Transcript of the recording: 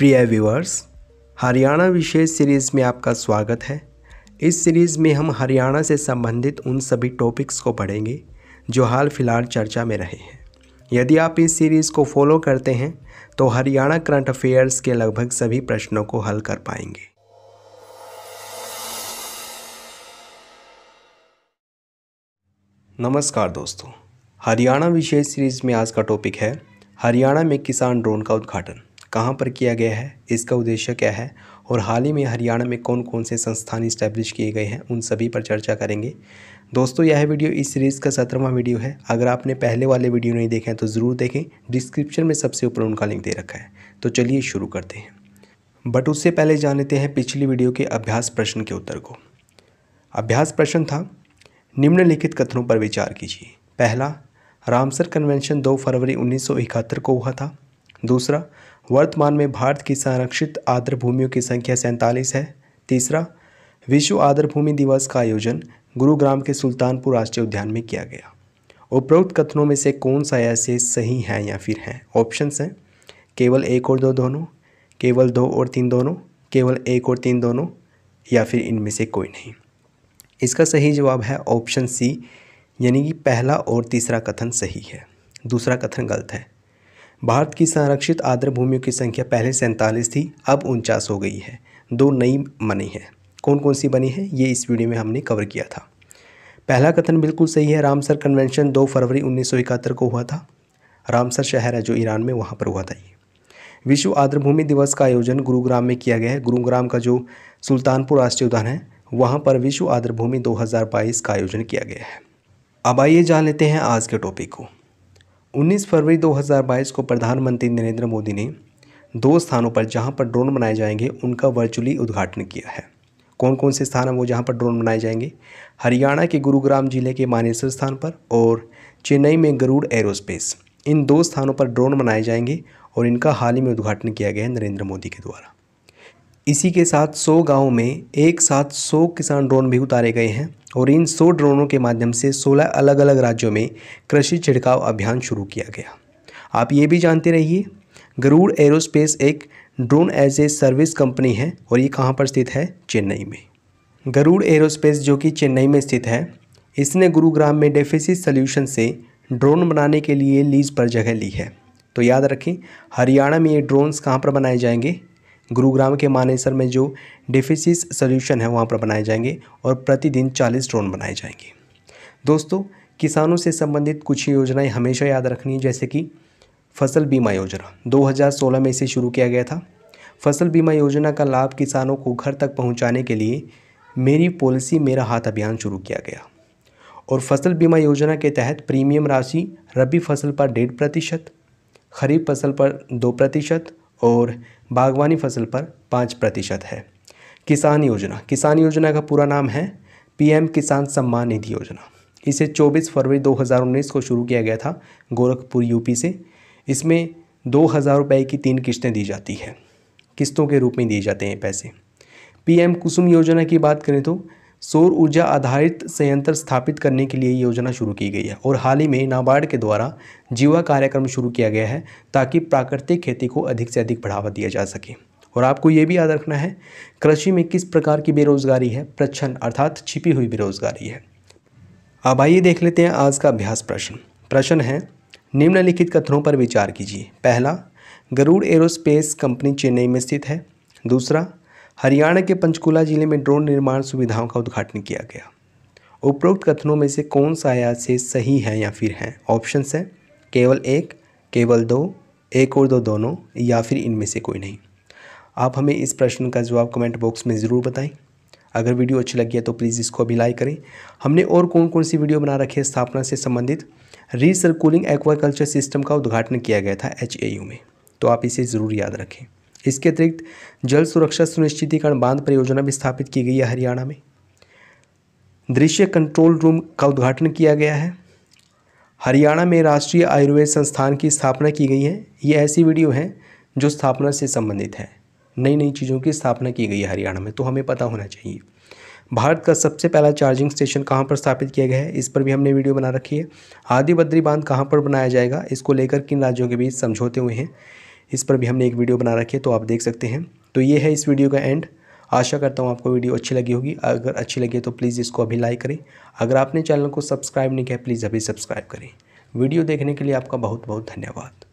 प्रिय व्यूअर्स हरियाणा विशेष सीरीज़ में आपका स्वागत है इस सीरीज़ में हम हरियाणा से संबंधित उन सभी टॉपिक्स को पढ़ेंगे जो हाल फिलहाल चर्चा में रहे हैं यदि आप इस सीरीज़ को फॉलो करते हैं तो हरियाणा करंट अफेयर्स के लगभग सभी प्रश्नों को हल कर पाएंगे नमस्कार दोस्तों हरियाणा विशेष सीरीज़ में आज का टॉपिक है हरियाणा में किसान ड्रोन का उद्घाटन कहाँ पर किया गया है इसका उद्देश्य क्या है और हाल ही में हरियाणा में कौन कौन से संस्थान इस्टेब्लिश किए गए हैं उन सभी पर चर्चा करेंगे दोस्तों यह वीडियो इस सीरीज़ का सत्रहवा वीडियो है अगर आपने पहले वाले वीडियो नहीं देखे हैं तो ज़रूर देखें डिस्क्रिप्शन में सबसे ऊपर उनका लिंक दे रखा है तो चलिए शुरू करते हैं बट उससे पहले जान लेते हैं पिछली वीडियो के अभ्यास प्रश्न के उत्तर को अभ्यास प्रश्न था निम्नलिखित कथनों पर विचार कीजिए पहला रामसर कन्वेंशन 2 फरवरी 1971 को हुआ था दूसरा वर्तमान में भारत की संरक्षित आर्द्र भूमियों की संख्या सैंतालीस है तीसरा विश्व आर्द्र भूमि दिवस का आयोजन गुरुग्राम के सुल्तानपुर राष्ट्रीय उद्यान में किया गया उपरोक्त कथनों में से कौन सा ऐसे सही है या फिर हैं ऑप्शंस हैं केवल एक और दो दोनों केवल दो और तीन दोनों केवल एक और तीन दोनों या फिर इनमें से कोई नहीं इसका सही जवाब है ऑप्शन सी यानी कि पहला और तीसरा कथन सही है दूसरा कथन गलत है भारत की संरक्षित आर्द्र भूमियों की संख्या पहले सैंतालीस थी अब उनचास हो गई है दो नई बनी है कौन कौन सी बनी है ये इस वीडियो में हमने कवर किया था पहला कथन बिल्कुल सही है रामसर कन्वेंशन दो फरवरी उन्नीस को हुआ था रामसर शहर है जो ईरान में वहाँ पर हुआ था ये विश्व आर्द्रभूमि दिवस का आयोजन गुरुग्राम में किया गया है गुरुग्राम का जो सुल्तानपुर राष्ट्रीय उद्यान है वहाँ पर विश्व आर्द्रभूमि 2022 का आयोजन किया गया है अब आइए जान लेते हैं आज के टॉपिक को 19 फरवरी 2022 को प्रधानमंत्री नरेंद्र मोदी ने दो स्थानों पर जहां पर ड्रोन बनाए जाएंगे उनका वर्चुअली उद्घाटन किया है कौन कौन से स्थान हैं वो जहां पर ड्रोन बनाए जाएंगे हरियाणा के गुरुग्राम जिले के मानेसर स्थान पर और चेन्नई में गरुड़ एरोस्पेस इन दो स्थानों पर ड्रोन बनाए जाएंगे और इनका हाल ही में उद्घाटन किया गया है नरेंद्र मोदी के द्वारा इसी के साथ 100 गांव में एक साथ 100 किसान ड्रोन भी उतारे गए हैं और इन 100 ड्रोनों के माध्यम से 16 अलग अलग राज्यों में कृषि छिड़काव अभियान शुरू किया गया आप ये भी जानते रहिए गरूड़ एरोस्पेस एक drone as a service company है और ये कहाँ पर स्थित है चेन्नई में गरूड़ एरोस्पेस जो कि चेन्नई में स्थित है इसने गुरुग्राम में डेफिसिट सोल्यूशन से ड्रोन बनाने के लिए लीज पर जगह ली है तो याद रखें हरियाणा में ये ड्रोन्स कहाँ पर बनाए जाएंगे गुरुग्राम के मानेसर में जो डिफिसिस सोल्यूशन है वहाँ पर बनाए जाएंगे और प्रतिदिन चालीस ड्रोन बनाए जाएंगे दोस्तों किसानों से संबंधित कुछ योजनाएं हमेशा याद रखनी है जैसे कि फसल बीमा योजना 2016 में इसे शुरू किया गया था फसल बीमा योजना का लाभ किसानों को घर तक पहुंचाने के लिए मेरी पॉलिसी मेरा हाथ अभियान शुरू किया गया और फसल बीमा योजना के तहत प्रीमियम राशि रबी फसल पर डेढ़ प्रतिशत खरीफ फसल पर दो प्रतिशत और बागवानी फसल पर पाँच प्रतिशत है किसान योजना किसान योजना का पूरा नाम है पीएम किसान सम्मान निधि योजना इसे 24 फरवरी 2019 को शुरू किया गया था गोरखपुर यूपी से इसमें दो हज़ार रुपये की तीन किस्तें दी जाती है किस्तों के रूप में दिए जाते हैं पैसे पीएम कुसुम योजना की बात करें तो सौर ऊर्जा आधारित संयंत्र स्थापित करने के लिए योजना शुरू की गई है और हाल ही में नाबार्ड के द्वारा जीवा कार्यक्रम शुरू किया गया है ताकि प्राकृतिक खेती को अधिक से अधिक बढ़ावा दिया जा सके और आपको ये भी याद रखना है कृषि में किस प्रकार की बेरोजगारी है प्रच्छन अर्थात छिपी हुई बेरोजगारी है अब आइए देख लेते हैं आज का अभ्यास प्रश्न प्रश्न है निम्नलिखित कथनों पर विचार कीजिए पहला गरुड़ एरोस्पेस कंपनी चेन्नई में स्थित है दूसरा हरियाणा के पंचकुला जिले में ड्रोन निर्माण सुविधाओं का उद्घाटन किया गया उपरोक्त कथनों में से कौन सा आया से सही है या फिर हैं ऑप्शन हैं केवल एक केवल दो एक और दो दोनों या फिर इनमें से कोई नहीं आप हमें इस प्रश्न का जवाब कमेंट बॉक्स में ज़रूर बताएं अगर वीडियो अच्छी लगी है तो प्लीज़ इसको अभी लाइक करें हमने और कौन कौन सी वीडियो बना रखी है स्थापना से संबंधित रीसर्कूलिंग एक्वाकल्चर सिस्टम का उद्घाटन किया गया था एच में तो आप इसे ज़रूर याद रखें इसके अतिरिक्त जल सुरक्षा सुनिश्चितीकरण बांध परियोजना भी स्थापित की गई है हरियाणा में दृश्य कंट्रोल रूम का उद्घाटन किया गया है हरियाणा में राष्ट्रीय आयुर्वेद संस्थान की स्थापना की गई है ये ऐसी वीडियो हैं जो स्थापना से संबंधित है नई नई चीज़ों की स्थापना की गई है हरियाणा में तो हमें पता होना चाहिए भारत का सबसे पहला चार्जिंग स्टेशन कहाँ पर स्थापित किया गया है इस पर भी हमने वीडियो बना रखी है आदि बद्री बांध कहाँ पर बनाया जाएगा इसको लेकर किन राज्यों के बीच समझौते हुए हैं इस पर भी हमने एक वीडियो बना रखी है तो आप देख सकते हैं तो ये है इस वीडियो का एंड आशा करता हूँ आपको वीडियो अच्छी लगी होगी अगर अच्छी लगी तो प्लीज़ इसको अभी लाइक करें अगर आपने चैनल को सब्सक्राइब नहीं किया प्लीज़ अभी सब्सक्राइब करें वीडियो देखने के लिए आपका बहुत बहुत धन्यवाद